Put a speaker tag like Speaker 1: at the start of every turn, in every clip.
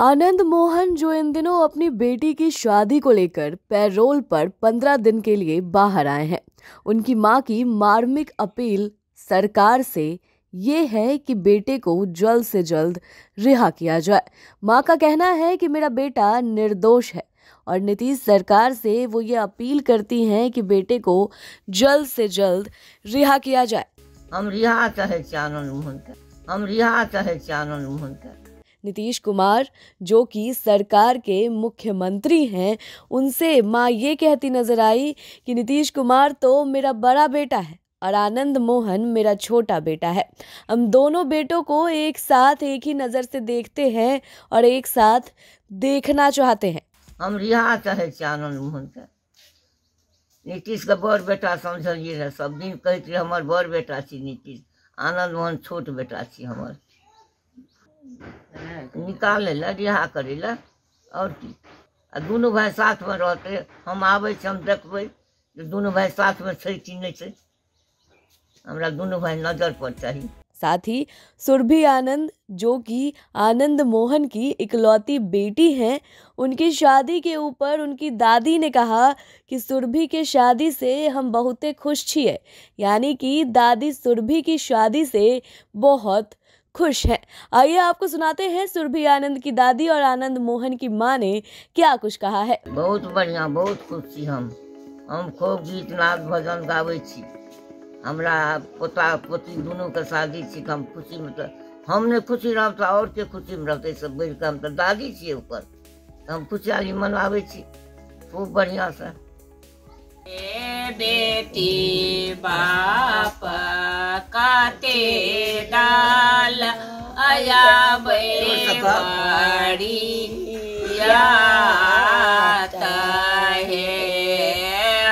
Speaker 1: आनंद मोहन जो इन दिनों अपनी बेटी की शादी को लेकर पैरोल पर पंद्रह दिन के लिए बाहर आए हैं उनकी मां की मार्मिक अपील सरकार से ये है कि बेटे को जल्द से जल्द रिहा किया जाए मां का कहना है कि मेरा बेटा निर्दोष है और नीतीश सरकार से वो ये अपील करती हैं कि बेटे को जल्द से जल्द रिहा किया जाए हम रिहा चाहे आनंद मोहन हम रिहा चाहे आनंद मोहन नीतीश कुमार जो कि सरकार के मुख्यमंत्री हैं उनसे माँ ये कहती नज़र आई कि नीतीश कुमार तो मेरा बड़ा बेटा है और आनंद मोहन मेरा छोटा बेटा है हम दोनों बेटों को एक साथ एक ही नज़र से देखते हैं और एक साथ देखना चाहते हैं
Speaker 2: हम रिहा चाहे आनंद मोहन से नीतीश का बड़ बेटा समझलिए सब दिन कहते हमारे बड़ बेटा छी नीतीश आनंद मोहन छोट बेटा छी निकाले ला रिहा करे ला और की आ दुनू भाय साथमे रहतै हम आवे हम देखे दोनों भाई साथ में छै कि नहीं छै हमरा दोनों भाई नजर पर
Speaker 1: चाहिए साथ ही सुरभि आनंद जो कि आनंद मोहन की इकलौती बेटी हैं उनकी शादी के ऊपर उनकी दादी ने कहा कि सुरभि के शादी से हम बहुत खुश छे यानी कि दादी सुरभि की शादी से बहुत खुश है आइए आपको सुनाते हैं सुरभि आनंद की दादी और आनंद मोहन की माँ ने क्या कुछ कहा है बहुत बढ़िया बहुत खुश छी हम
Speaker 2: हम खूब गीत नाद भजन गावे छी हमरा पोता पोती दोनों के शादी छी हम खुशी में हमने खुशी रह तो और के खुशी में रहते सब बढ़ के हम तो दादी छी ऊपर हम खुशहाली मनाबे छी खूब बढ़िया से बेटी बाप का डाल आया बड़ी आता है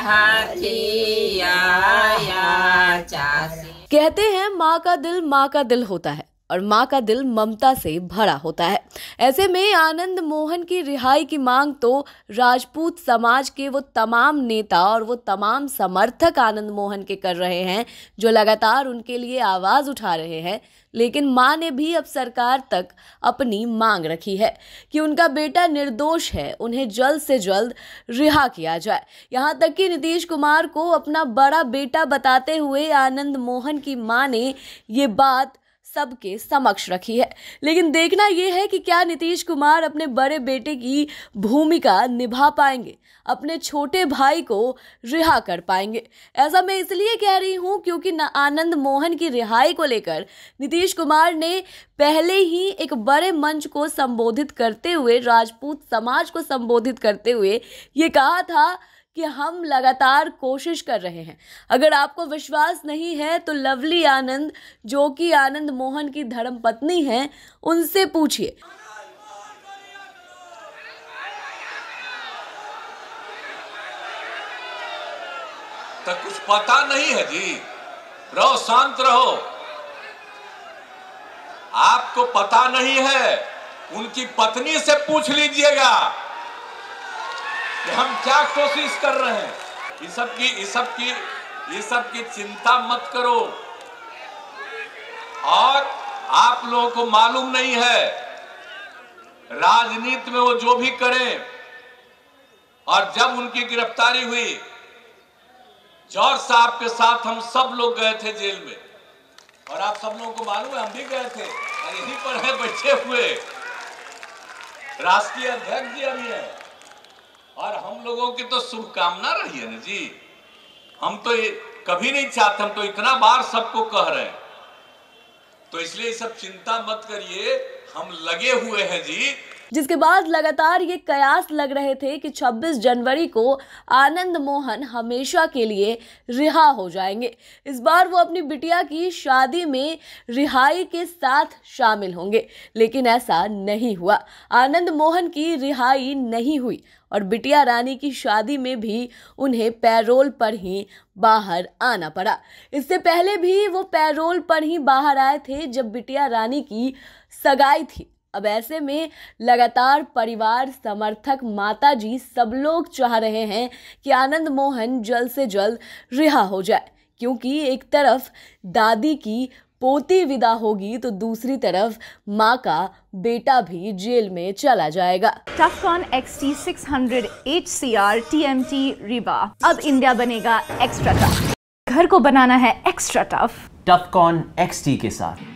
Speaker 2: हाथी आया चासी
Speaker 1: कहते हैं माँ का दिल माँ का दिल होता है और माँ का दिल ममता से भरा होता है ऐसे में आनंद मोहन की रिहाई की मांग तो राजपूत समाज के वो तमाम नेता और वो तमाम समर्थक आनंद मोहन के कर रहे हैं जो लगातार उनके लिए आवाज़ उठा रहे हैं लेकिन माँ ने भी अब सरकार तक अपनी मांग रखी है कि उनका बेटा निर्दोष है उन्हें जल्द से जल्द रिहा किया जाए यहाँ तक कि नीतीश कुमार को अपना बड़ा बेटा बताते हुए आनंद मोहन की माँ ने ये बात सबके समक्ष रखी है लेकिन देखना यह है कि क्या नीतीश कुमार अपने बड़े बेटे की भूमिका निभा पाएंगे अपने छोटे भाई को रिहा कर पाएंगे ऐसा मैं इसलिए कह रही हूँ क्योंकि आनंद मोहन की रिहाई को लेकर नीतीश कुमार ने पहले ही एक बड़े मंच को संबोधित करते हुए राजपूत समाज को संबोधित करते हुए ये कहा था कि हम लगातार कोशिश कर रहे हैं अगर आपको विश्वास नहीं है तो लवली आनंद जो कि आनंद मोहन की धर्म पत्नी है उनसे पूछिए
Speaker 3: तो कुछ पता नहीं है जी रहो शांत रहो आपको पता नहीं है उनकी पत्नी से पूछ लीजिएगा कि हम क्या कोशिश कर रहे हैं ये सब की ये सब की ये सब की चिंता मत करो और आप लोगों को मालूम नहीं है राजनीति में वो जो भी करें और जब उनकी गिरफ्तारी हुई जॉर्ज साहब के साथ हम सब लोग गए थे जेल में और आप सब लोगों को मालूम है हम भी गए थे और यहीं पर है बैठे हुए राष्ट्रीय अध्यक्ष जी अभी है और हम लोगों की तो शुभकामना रही है ना जी हम तो कभी नहीं चाहते हम तो इतना बार सबको कह रहे हैं तो इसलिए सब चिंता मत करिए हम लगे हुए हैं जी
Speaker 1: जिसके बाद लगातार ये कयास लग रहे थे कि 26 जनवरी को आनंद मोहन हमेशा के लिए रिहा हो जाएंगे इस बार वो अपनी बिटिया की शादी में रिहाई के साथ शामिल होंगे लेकिन ऐसा नहीं हुआ आनंद मोहन की रिहाई नहीं हुई और बिटिया रानी की शादी में भी उन्हें पैरोल पर ही बाहर आना पड़ा इससे पहले भी वो पैरोल पर ही बाहर आए थे जब बिटिया रानी की सगाई थी अब ऐसे में लगातार परिवार समर्थक माता जी सब लोग चाह रहे हैं कि आनंद मोहन जल्द से जल्द रिहा हो जाए क्योंकि एक तरफ दादी की पोती विदा होगी तो दूसरी तरफ माँ का बेटा भी जेल में चला जाएगा Tufcon X T six hundred H C R T M T rebar अब इंडिया बनेगा एक्स्ट्रा टफ घर को बनाना है extra tough Tufcon X T के साथ